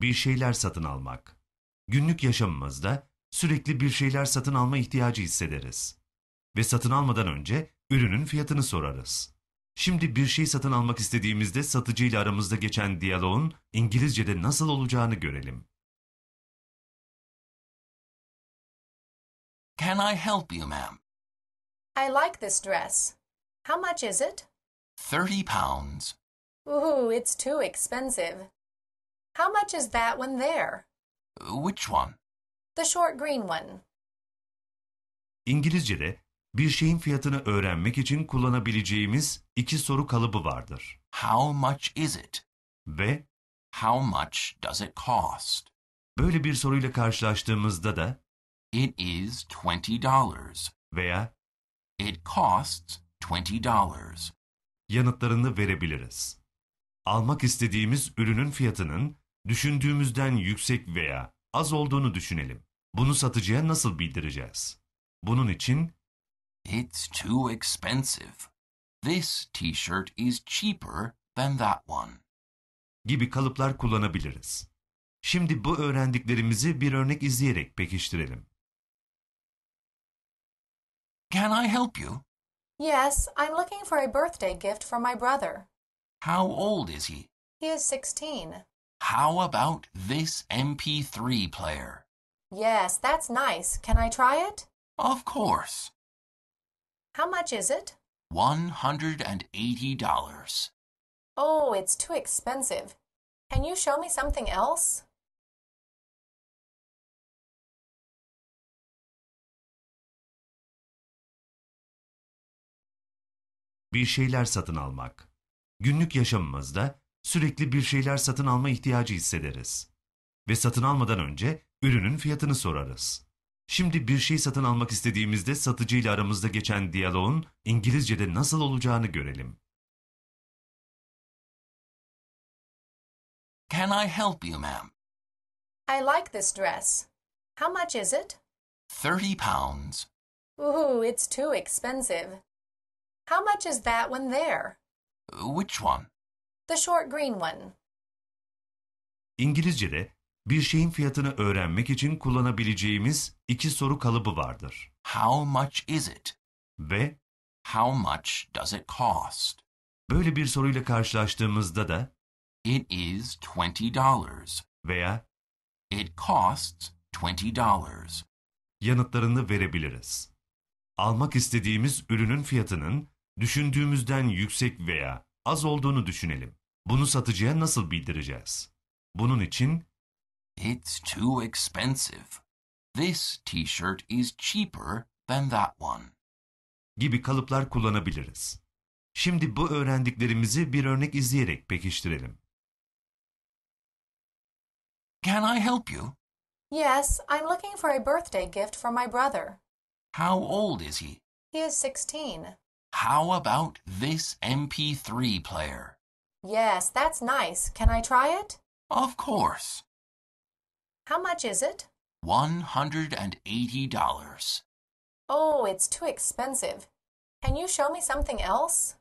bir şeyler satın almak. Günlük yaşamımızda sürekli bir şeyler satın alma ihtiyacı hissederiz. Ve satın almadan önce ürünün fiyatını sorarız. Şimdi bir şey satın almak istediğimizde satıcı ile aramızda geçen diyaloğun İngilizce'de nasıl olacağını görelim. Can I help you, ma'am? I like this dress. How much is it? Thirty pounds. Ooh, it's too expensive. How much is that one there? Which one? The short green one. İngilizce'de bir şeyin fiyatını öğrenmek için kullanabileceğimiz iki soru kalıbı vardır. How much is it? Ve How much does it cost? Böyle bir soruyla karşılaştığımızda da It is twenty dollars veya It costs twenty dollars yanıtlarını verebiliriz. Almak istediğimiz ürünün fiyatının düşündüğümüzden yüksek veya az olduğunu düşünelim. Bunu satıcıya nasıl bildireceğiz? Bunun için It's too expensive. This t-shirt is cheaper than that one. gibi kalıplar kullanabiliriz. Şimdi bu öğrendiklerimizi bir örnek izleyerek pekiştirelim. Can I help you? Yes, I'm looking for a birthday gift for my brother. How old is he? He is 16. How about this MP3 player? Yes, that's nice. Can I try it? Of course. How much is it? $180. Oh, it's too expensive. Can you show me something else? Bir şeyler satın almak. Günlük yaşamımızda sürekli bir şeyler satın alma ihtiyacı hissederiz. Ve satın almadan önce ürünün fiyatını sorarız. Şimdi bir şey satın almak istediğimizde satıcıyla aramızda geçen diyaloğun İngilizce'de nasıl olacağını görelim. Can I help you, ma'am? I like this dress. How much is it? Thirty pounds. Ooh, it's too expensive. How much is that one there? Uh, which one? The short green one. İngilizce'de bir şeyin fiyatını öğrenmek için kullanabileceğimiz iki soru kalıbı vardır. How much is it? Ve How much does it cost? Böyle bir soruyla karşılaştığımızda da It is twenty dollars veya It costs twenty dollars yanıtlarını verebiliriz. Almak istediğimiz ürünün fiyatının düşündüğümüzden yüksek veya az olduğunu düşünelim. Bunu satıcıya nasıl bildireceğiz? Bunun için It's too expensive. This t-shirt is cheaper than that one. gibi kalıplar kullanabiliriz. Şimdi bu öğrendiklerimizi bir örnek izleyerek pekiştirelim. Can I help you? Yes, I'm looking for a birthday gift for my brother. How old is he? He is 16. How about this MP3 player? Yes, that's nice. Can I try it? Of course. How much is it? $180. Oh, it's too expensive. Can you show me something else?